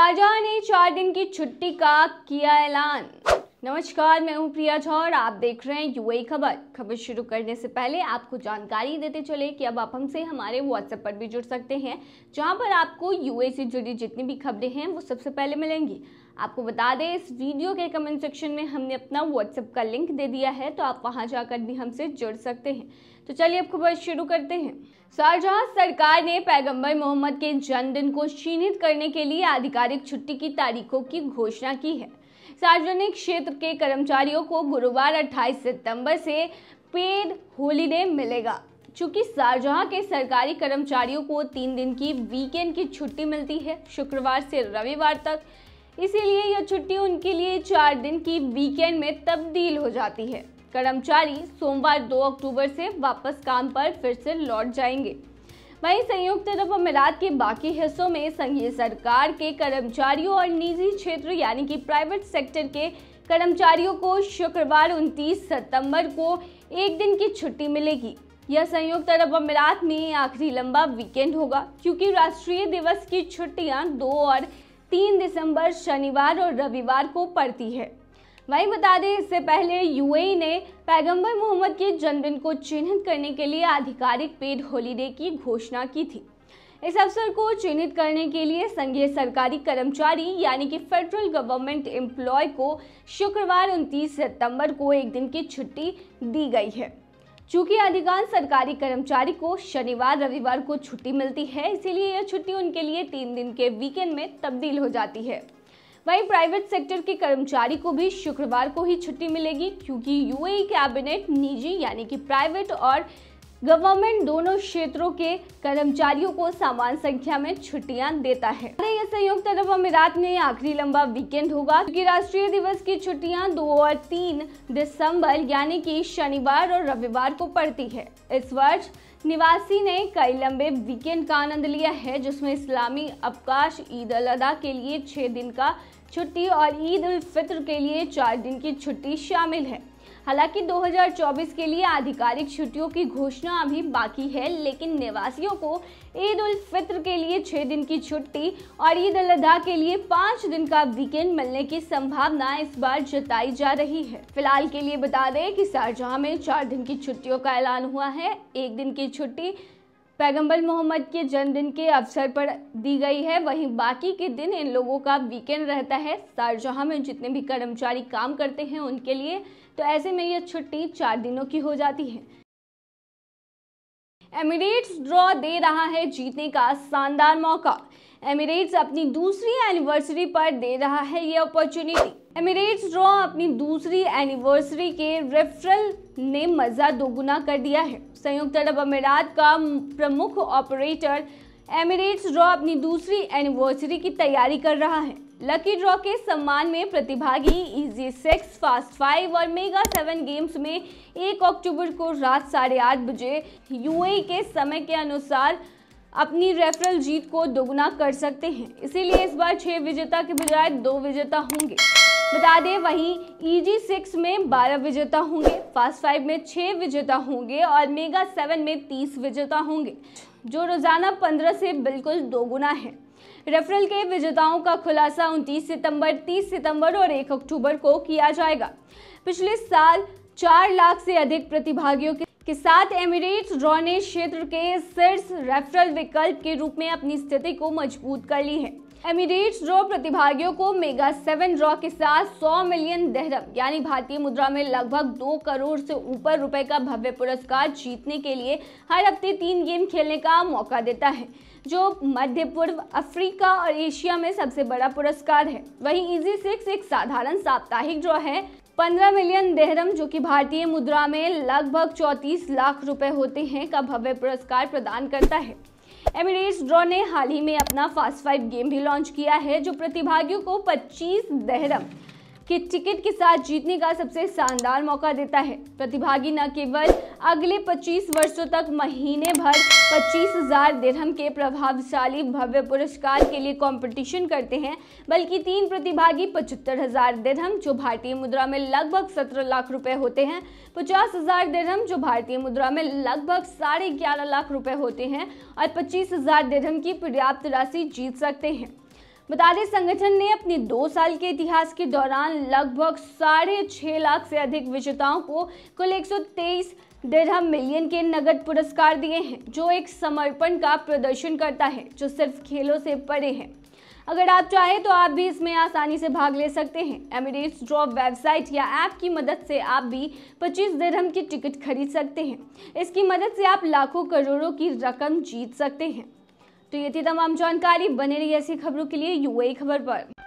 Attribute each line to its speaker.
Speaker 1: शाहजहां ने चार दिन की छुट्टी का किया ऐलान नमस्कार मैं हूं प्रिया झा और आप देख रहे हैं यूएई खबर खबर शुरू करने से पहले आपको जानकारी देते चले कि अब आप हमसे हमारे व्हाट्सएप पर भी जुड़ सकते हैं जहां पर आपको यूएई से जुड़ी जितनी भी खबरें हैं वो सबसे पहले मिलेंगी आपको बता दें इस वीडियो के कमेंट सेक्शन में हमने अपना व्हाट्सएप का लिंक दे दिया है तो आप वहाँ जाकर भी हमसे जुड़ सकते हैं तो चलिए अब खबर शुरू करते हैं शाहजहाँ सरकार ने पैगंबर मोहम्मद के जन्मदिन को चिन्हित करने के लिए आधिकारिक छुट्टी की तारीखों की घोषणा की है सार्वजनिक क्षेत्र के कर्मचारियों को गुरुवार 28 सितंबर से पेड होलीडे मिलेगा चूंकि शाहजहाँ के सरकारी कर्मचारियों को तीन दिन की वीकेंड की छुट्टी मिलती है शुक्रवार से रविवार तक इसीलिए यह छुट्टी उनके लिए चार दिन की वीकेंड में तब्दील हो जाती है कर्मचारी सोमवार 2 अक्टूबर से वापस काम पर फिर से लौट जाएंगे वहीं संयुक्त अरब अमीरात के बाकी हिस्सों में संघीय सरकार के कर्मचारियों और निजी क्षेत्र यानी कि प्राइवेट सेक्टर के कर्मचारियों को शुक्रवार 29 सितंबर को एक दिन की छुट्टी मिलेगी यह संयुक्त अरब अमीरात में आखिरी लंबा वीकेंड होगा क्योंकि राष्ट्रीय दिवस की छुट्टियां दो और तीन दिसंबर शनिवार और रविवार को पड़ती है वहीं बता दें इससे पहले यूएई ने पैगंबर मोहम्मद के जन्मदिन को चिन्हित करने के लिए आधिकारिक पेड हॉलीडे की घोषणा की थी इस अवसर को चिन्हित करने के लिए संघीय सरकारी कर्मचारी यानी कि फेडरल गवर्नमेंट एम्प्लॉय को शुक्रवार 29 सितंबर को एक दिन की छुट्टी दी गई है चूंकि अधिकांश सरकारी कर्मचारी को शनिवार रविवार को छुट्टी मिलती है इसीलिए यह छुट्टी उनके लिए तीन दिन के वीकेंड में तब्दील हो जाती है वहीं प्राइवेट सेक्टर के कर्मचारी को भी शुक्रवार को ही छुट्टी मिलेगी क्योंकि यूएई कैबिनेट e निजी यानी कि प्राइवेट और गवर्नमेंट दोनों क्षेत्रों के कर्मचारियों को समान संख्या में छुट्टियां देता है यह संयुक्त अरब अमीरात में आखिरी लंबा वीकेंड होगा क्योंकि राष्ट्रीय दिवस की छुट्टियां 2 और 3 दिसंबर यानी कि शनिवार और रविवार को पड़ती है इस वर्ष निवासी ने कई लंबे वीकेंड का आनंद लिया है जिसमें इस्लामी अवकाश ईद अल अदा के लिए छह दिन का छुट्टी और ईद उल फित्र के लिए चार दिन की छुट्टी शामिल है हालांकि 2024 के लिए आधिकारिक छुट्टियों की घोषणा अभी बाकी है लेकिन निवासियों को ईद उल फित्र के लिए छः दिन की छुट्टी और ईद अल अदा के लिए पाँच दिन का वीकेंड मिलने की संभावना इस बार जताई जा रही है फिलहाल के लिए बता दें कि शारजहाँ में चार दिन की छुट्टियों का ऐलान हुआ है एक दिन की छुट्टी पैगंबर मोहम्मद के जन्मदिन के अवसर पर दी गई है वहीं बाकी के दिन इन लोगों का वीकेंड रहता है शारजहाँ में जितने भी कर्मचारी काम करते हैं उनके लिए तो ऐसे में यह छुट्टी चार दिनों की हो जाती है एमिरेट्स ड्रॉ दे रहा है जीतने का शानदार मौका एमिरेट्स अपनी दूसरी एनिवर्सरी पर दे रहा है ये अपॉर्चुनिटी एमिरेट्स ड्रॉ अपनी दूसरी एनिवर्सरी के रेफरल ने मजा दोगुना कर दिया है संयुक्त अरब अमीरात का प्रमुख ऑपरेटर एमिरेट्स ड्रॉ अपनी दूसरी एनिवर्सरी की तैयारी कर रहा है लकी ड्रॉ के सम्मान में प्रतिभागी इजी सिक्स फास्ट फाइव और मेगा सेवन गेम्स में एक अक्टूबर को रात साढ़े आठ बजे यूएई e के समय के अनुसार अपनी रेफरल जीत को दोगुना कर सकते हैं इसीलिए इस बार छह विजेता के बजाय दो विजेता होंगे बता दें वहीं ई जी सिक्स में बारह विजेता होंगे फास्ट फाइव में छह विजेता होंगे और मेगा सेवन में तीस विजेता होंगे जो रोज़ाना पंद्रह से बिल्कुल दोगुना है रेफरल के विजेताओं का खुलासा 29 सितंबर, 30 सितंबर और 1 अक्टूबर को किया जाएगा पिछले साल चार लाख से अधिक प्रतिभागियों के के साथ एमिरेट्स ड्रॉ ने क्षेत्र के शीर्ष रेफरल विकल्प के रूप में अपनी स्थिति को मजबूत कर ली है एमिरेट्स ड्रॉ प्रतिभागियों को मेगा सेवन ड्रॉ के साथ 100 मिलियन दहरम यानी भारतीय मुद्रा में लगभग दो करोड़ से ऊपर रुपए का भव्य पुरस्कार जीतने के लिए हर हफ्ते तीन गेम खेलने का मौका देता है जो मध्य पूर्व अफ्रीका और एशिया में सबसे बड़ा पुरस्कार है वहीं इजी सिक्स एक साधारण साप्ताहिक ड्रॉ है 15 मिलियन देहरम जो कि भारतीय मुद्रा में लगभग 34 लाख रुपए होते हैं का भव्य पुरस्कार प्रदान करता है एमिरेट्स ड्रॉ ने हाल ही में अपना फास्ट फाइव गेम भी लॉन्च किया है जो प्रतिभागियों को 25 दहरम के टिकट के साथ जीतने का सबसे शानदार मौका देता है प्रतिभागी न केवल अगले 25 वर्षों तक महीने भर 25,000 दिरहम के प्रभावशाली भव्य पुरस्कार के लिए कंपटीशन करते हैं बल्कि तीन प्रतिभागी पचहत्तर हजार दिरहम जो भारतीय मुद्रा में लगभग 17 लाख रुपए होते हैं पचास हजार दिरहम जो भारतीय मुद्रा में लगभग साढ़े ग्यारह लाख रुपए होते हैं और पच्चीस हजार दिरहम की पर्याप्त राशि जीत सकते हैं बता दें संगठन ने अपने दो साल के इतिहास के दौरान लगभग साढ़े छः लाख से अधिक विजेताओं को कुल एक सौ तेईस डेढ़ मिलियन के नगद पुरस्कार दिए हैं जो एक समर्पण का प्रदर्शन करता है जो सिर्फ खेलों से परे है अगर आप चाहें तो आप भी इसमें आसानी से भाग ले सकते हैं एमिरेट्स ड्रॉप वेबसाइट या ऐप की मदद से आप भी 25 दिरहम की टिकट खरीद सकते हैं इसकी मदद से आप लाखों करोड़ों की रकम जीत सकते हैं तो ये थी तमाम जानकारी बने रही ऐसी खबरों के लिए यूए खबर पर